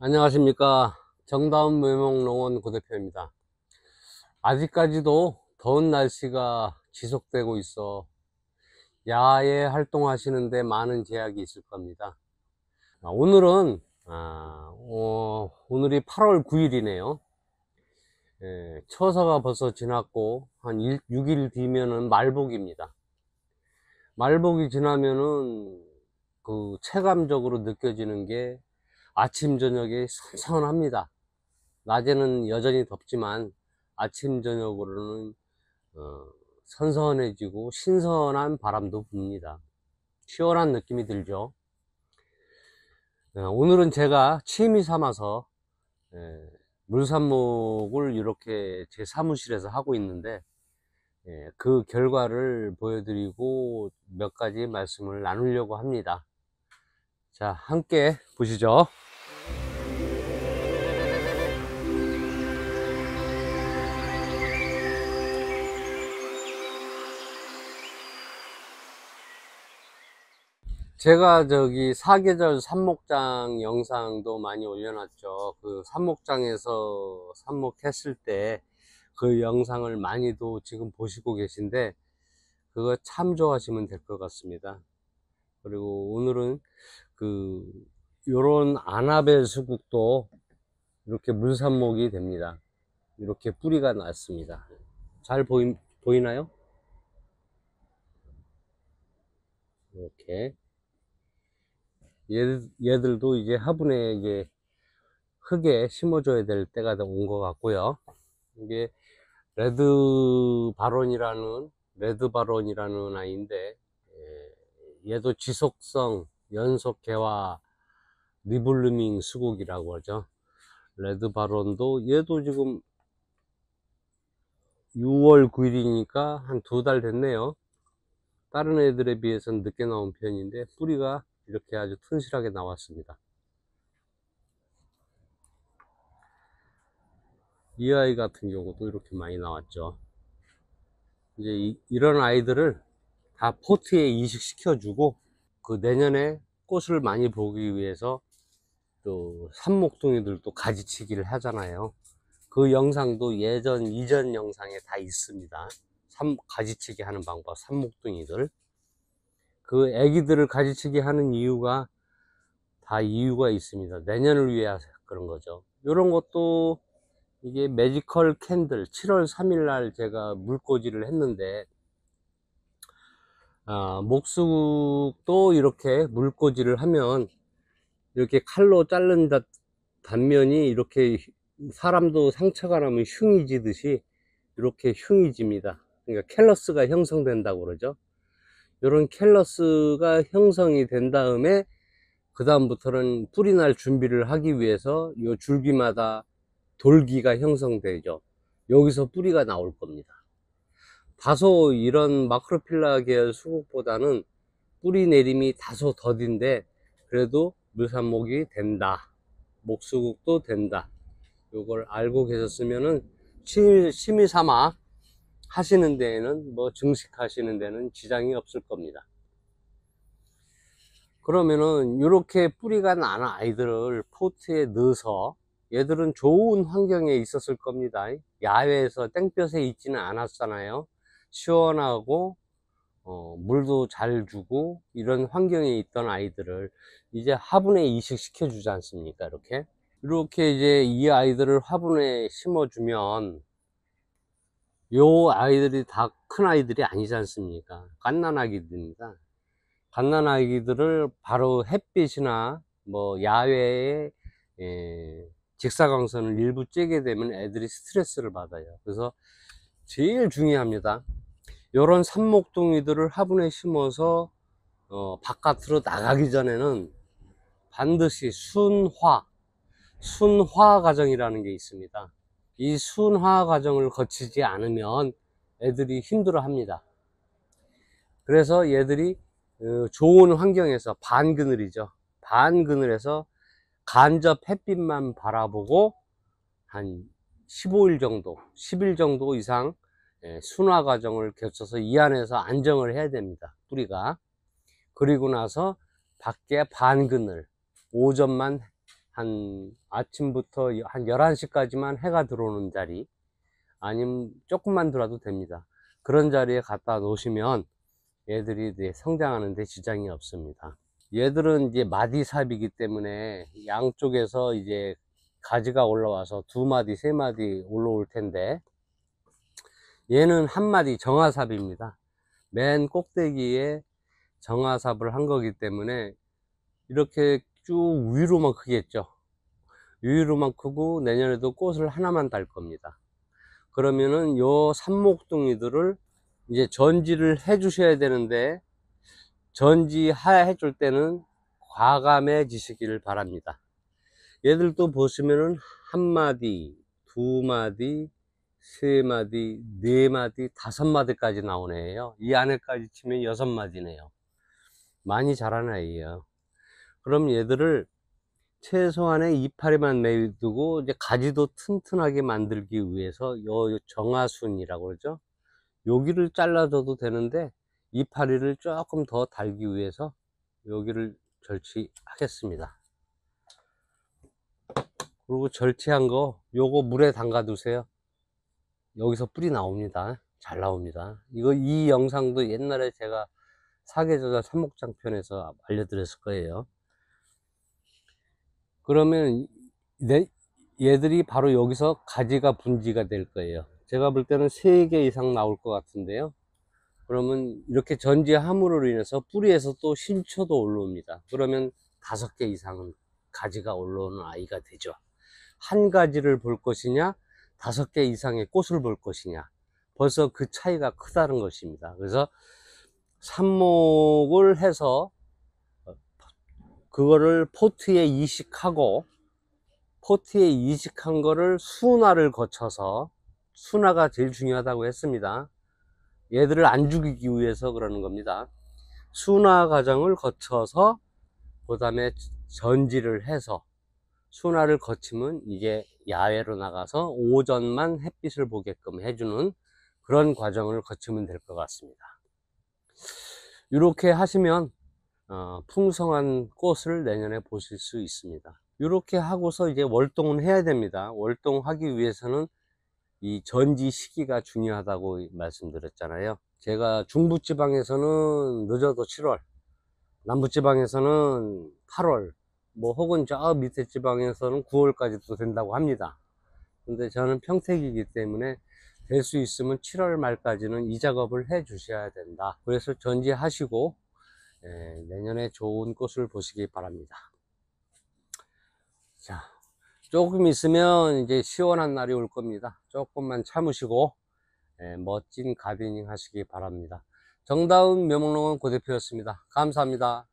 안녕하십니까 정다운 무목농원 고대표입니다 아직까지도 더운 날씨가 지속되고 있어 야외 활동하시는데 많은 제약이 있을 겁니다 아, 오늘은 아, 어, 오늘이 8월 9일이네요 예, 처서가 벌써 지났고 한 1, 6일 뒤면은 말복입니다 말복이 지나면은 그 체감적으로 느껴지는 게 아침 저녁이 선선합니다 낮에는 여전히 덥지만 아침 저녁으로는 어, 선선해지고 신선한 바람도 붑니다 시원한 느낌이 들죠 예, 오늘은 제가 취미 삼아서 예, 물삽목을 이렇게 제 사무실에서 하고 있는데 예, 그 결과를 보여드리고 몇 가지 말씀을 나누려고 합니다 자 함께 보시죠 제가 저기 사계절 삽목장 영상도 많이 올려놨죠 그 삽목장에서 삽목했을 때 그 영상을 많이도 지금 보시고 계신데 그거 참조하시면 될 것 같습니다 그리고 오늘은 그 요런 아나벨 수국도 이렇게 물산목이 됩니다 이렇게 뿌리가 났습니다 잘 보이, 보이나요? 이렇게 얘, 들도 이제 화분에 이게 흙에 심어줘야 될 때가 온 것 같고요. 이게 레드 바론이라는 레드 바론이라는 아이인데 예, 얘도 지속성 연속 개화 리블루밍 수국이라고 하죠. 레드 바론도 얘도 지금 6월 9일이니까 한 두 달 됐네요. 다른 애들에 비해서는 늦게 나온 편인데 뿌리가 이렇게 아주 튼실하게 나왔습니다. 이 아이 같은 경우도 이렇게 많이 나왔죠. 이제 이, 이런 아이들을 다 포트에 이식시켜주고 그 내년에 꽃을 많이 보기 위해서 또 산목둥이들도 가지치기를 하잖아요. 그 영상도 예전 이전 영상에 다 있습니다. 삼, 가지치기 하는 방법, 산목둥이들. 그 애기들을 가지치기 하는 이유가 다 이유가 있습니다. 내년을 위해 그런 거죠. 이런 것도 이게 매지컬 캔들 7월 3일 날 제가 물꽂이를 했는데 아, 목수도 이렇게 물꽂이를 하면 이렇게 칼로 자른 다, 단면이 이렇게 사람도 상처가 나면 흉이 지듯이 이렇게 흉이 집니다. 그러니까 캘러스가 형성된다고 그러죠. 이런 캘러스가 형성이 된 다음에 그 다음부터는 뿌리 날 준비를 하기 위해서 이 줄기마다 돌기가 형성되죠 여기서 뿌리가 나올 겁니다 다소 이런 마크로필라 계열 수국보다는 뿌리 내림이 다소 더딘데 그래도 물산목이 된다 목수국도 된다 이걸 알고 계셨으면은 취미, 취미 삼아 하시는 데에는 뭐 증식 하시는 데는 지장이 없을 겁니다 그러면은 이렇게 뿌리가 난 아이들을 포트에 넣어서 얘들은 좋은 환경에 있었을 겁니다 야외에서 땡볕에 있지는 않았잖아요 시원하고 어, 물도 잘 주고 이런 환경에 있던 아이들을 이제 화분에 이식시켜 주지 않습니까 이렇게 이렇게 이제 이 아이들을 화분에 심어 주면 요 아이들이 다 큰 아이들이 아니지 않습니까 갓난아기들입니다 갓난아기들을 바로 햇빛이나 뭐 야외에 예, 직사광선을 일부 쬐게 되면 애들이 스트레스를 받아요 그래서 제일 중요합니다 요런 삽목둥이들을 화분에 심어서 어, 바깥으로 나가기 전에는 반드시 순화 순화 과정이라는 게 있습니다 이 순화 과정을 거치지 않으면 애들이 힘들어 합니다 그래서 얘들이 어, 좋은 환경에서 반그늘이죠 반그늘에서 간접 햇빛만 바라보고 한 15일 정도 10일 정도 이상 예, 순화 과정을 거쳐서 이 안에서 안정을 해야 됩니다 뿌리가 그리고 나서 밖에 반그늘 오전만 한 아침부터 한 11시까지만 해가 들어오는 자리 아니면 조금만 들어도 됩니다 그런 자리에 갖다 놓으시면 얘들이 성장하는 데 지장이 없습니다 얘들은 이제 마디삽이기 때문에 양쪽에서 이제 가지가 올라와서 두 마디 세 마디 올라올 텐데 얘는 한 마디 정화삽입니다 맨 꼭대기에 정화삽을 한 거기 때문에 이렇게 쭉 위로만 크겠죠 위로만 크고 내년에도 꽃을 하나만 달 겁니다 그러면은 요 산목둥이들을 이제 전지를 해 주셔야 되는데 전지 하해 줄 때는 과감해지시기를 바랍니다 얘들도 보시면은 한 마디 두 마디 세 마디 네 마디 다섯 마디까지 나오네요 이 안에까지 치면 여섯 마디네요 많이 자라나이에요 그럼 얘들을 최소한의 이파리만 내두고 이제 가지도 튼튼하게 만들기 위해서 요 정화순이라고 그러죠 여기를 잘라줘도 되는데 이파리를 조금 더 달기 위해서 여기를 절취하겠습니다 그리고 절취한 거 요거 물에 담가 두세요 여기서 뿌리 나옵니다 잘 나옵니다 이거 이 영상도 옛날에 제가 사계절자 삼목장 편에서 알려드렸을 거예요 그러면 얘들이 바로 여기서 가지가 분지가 될 거예요 제가 볼 때는 3개 이상 나올 것 같은데요 그러면 이렇게 전지함으로 인해서 뿌리에서 또 신초도 올라옵니다 그러면 5개 이상은 가지가 올라오는 아이가 되죠 한 가지를 볼 것이냐 다섯 개 이상의 꽃을 볼 것이냐 벌써 그 차이가 크다는 것입니다 그래서 삽목을 해서 그거를 포트에 이식하고 포트에 이식한 거를 순화를 거쳐서 순화가 제일 중요하다고 했습니다. 얘들을 안 죽이기 위해서 그러는 겁니다. 순화 과정을 거쳐서 그 다음에 전지를 해서 순화를 거치면 이게 야외로 나가서 오전만 햇빛을 보게끔 해주는 그런 과정을 거치면 될 것 같습니다. 이렇게 하시면 어, 풍성한 꽃을 내년에 보실 수 있습니다 이렇게 하고서 이제 월동은 해야 됩니다 월동하기 위해서는 이 전지 시기가 중요하다고 말씀드렸잖아요 제가 중부지방에서는 늦어도 7월 남부지방에서는 8월 뭐 혹은 저 밑에 지방에서는 9월까지도 된다고 합니다 근데 저는 평택이기 때문에 될 수 있으면 7월 말까지는 이 작업을 해 주셔야 된다 그래서 전지하시고 예, 내년에 좋은 꽃을 보시기 바랍니다. 자, 조금 있으면 이제 시원한 날이 올 겁니다. 조금만 참으시고 예, 멋진 가비닝 하시기 바랍니다. 정다운 묘목농원 고대표였습니다. 감사합니다.